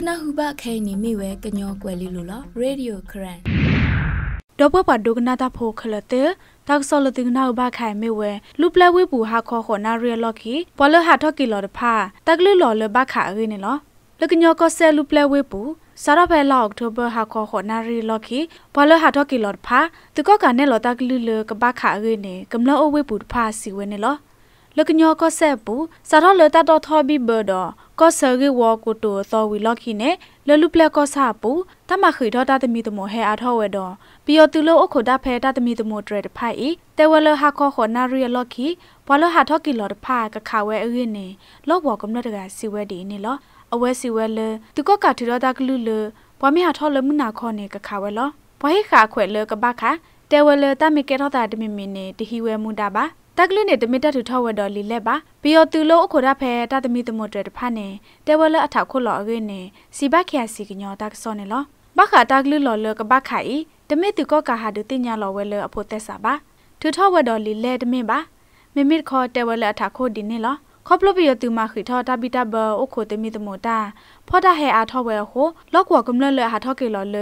နာဟုဘခဲနီမိဝဲကညောကွယ်လီလိုလားရေဒီယိုခရန်ဒေါ်ပပဒုကနာတာဖိုခလတဲတောက်ဆောလတင်နာဘခိုင်မေဝဲလူပလဝေပူဟာခေါ်ခေါ်နာရီလော့ကီပလဟာထော့ကီလော်တဖာတက်လူလော်လဘခါရင်းနော်လကညောကဆဲလူပလဝေပူစရဖဲလာအောက်တိုဘာဟာခေါ်ခေါ်နာရီလော်ကီပလဟာထော့ကီလော်တဖာတကောကနဲ့လော်တက်လူလကဘခါရင်းနေကမလအဝေပူတဖာစီဝဲနေလော်လကညောကဆဲပူစရလတတော်ထော်ဘီဘဒေါ်ကော့ဆာဂီဝါကိုတိုသောဝီလော့ခီနဲ့လလူပလက်ကော့ဆာပူတမခိဒေါ်တာသမီတမဟဲအားထောဝဲတော့ပီယောတူလိုအခေါ်တာဖဲတာသမီတမဒရက်ဖိုင်တဲဝလဟာခေါ်ခေါ်နာရီလော့ခီဘွာလဟာထော့ကီလော်တဖာကခဝဲအရင်နေလော့ဘော်ကမ္နတကစီဝဲဒီနေလောအဝဲစီဝဲလသူကကထီဒေါ်တာကလူလဘွာမီဟာထော့လမနာခေါ်နေကခဝဲလောဘွာဟိခါခွဲလကဘခါတဲဝဲလတမီကဲထောတာတမီမီနေတဟီဝဲမွန်တာပါတက်ကလနဲ့တမီတက်ထူထောက်ဝဲတော်လီလက်ပါဘီယောသူလို့အခေါ်ရဖဲတသမီသမွတ်တွေတဖာနေတဲဝဲလအထောက်ခုလော်အွေနေစီဘခရစီကညောတက်စောနေလောဘခတက်ကလလော်လကဘခိုင်တမီသူကောကာဟာဒူတင်ညာလော်ဝဲလအဖို့သက်စာပါထူထောက်ဝဲတော်လီလက်တမင်ပါမိမိခေါ်တဲဝဲလအထောက်ခုဒီနေလောခေါပလပီယတူမခိထတာဘီတာဘအိုခိုတမီတမိုတာဖော်တာဟဲအားထောဝဲဟိုလော့ကွာကမလလဟာထောကေလော်လ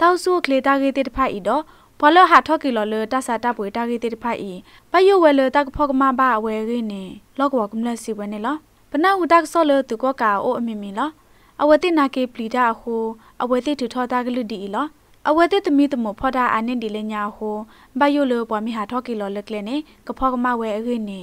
တောက်ဆူကလေတာဂေတေတဖိုင်ဤတော့ဘလဟာထော့ကီလော်လတဆာတပွေတာဂီတေတဖိုက်ဤပယုဝဲလတကဖောကမဘာဝဲရင်းနေလော့ကဝကမလစီဝဲနေလောပနဝဒကဆောလတူကောကာအိုအမီမီလောအဝတိနာကေပလီတာဟိုအဝတိထထောတာကလူဒီလောအဝတိသမီသမဖောတာအာနင်ဒီလညာဟိုဘယုလပွားမီဟာထော့ကီလော်လကလနေကဖောကမဝဲရင်းနေ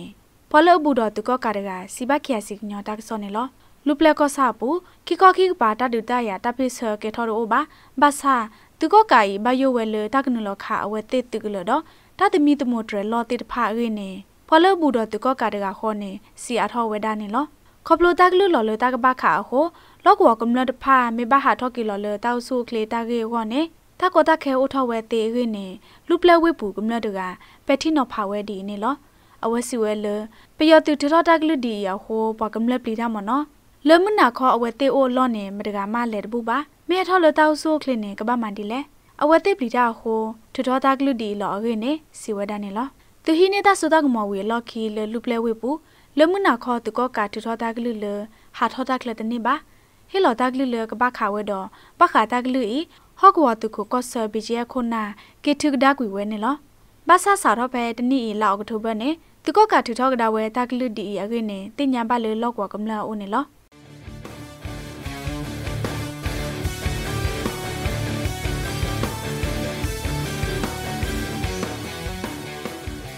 ဘလဘူဒတူကောကာရကစီဘခီယာစီညောတာကဆောနေလောလူပလကဆာပူခိကောခိပါတာဒူတာယာတပိဆာကေထောရိုဘာဘာဆာသူကကိုင်ဘယိုဝဲလေတကနလခအဝဲတေတုကလတော့တသမီတမောတရလောတေတဖာရင်းနေဖော်လဘူတော့သူကကတကခေါနေစီအထောဝဲဒါနေလောခပလိုတကလလောလတကဘခအဟိုလောကဝကမလတဖာမေဘဟာထောကီလောလတောက်ဆူကလေတကေခေါနေတကောတခဲအိုထောဝဲတေရင်းနေလူပလဝဲဘူးကမလတကပက်တိနောဖာဝဲဒီနေလောအဝဲစီဝဲလေပယောတူထထောတကလဒီရဟိုဘကမလပလီတာမနောလေမနာခေါအဝဲတေအိုလောနေမတကမလဲတပူပါမေအထောလတောက်ဆိုးခလင်းနေကပမန်ဒီလေအဝတိပလီတာဟိုထထောတာကလူဒီလောအခေနေစီဝဒနေလောသူဟိနေတာဆိုတော့ကမော်ဝေလော်ခီလလူပလဲဝေပူလမနာခေါ်တကောကာထထောတာကလူလဟာထောတာကလတနေပါဟေလော်တာကလူလကပခါဝဲတော့ပခါတာကလူဤဟော့ကဝတုကိုကော့ဆာဘီဂျီယခုနာကေထုကဒါကွေဝဲနေလောဘာသာစာတော့ပဲတနည်းလောက်အကထုဘက်နေသူကော့ကာထထောကဒါဝဲတာကလူဒီအခေနေတင်ညာပါလေလော့ကွာကမလာဦးနေလော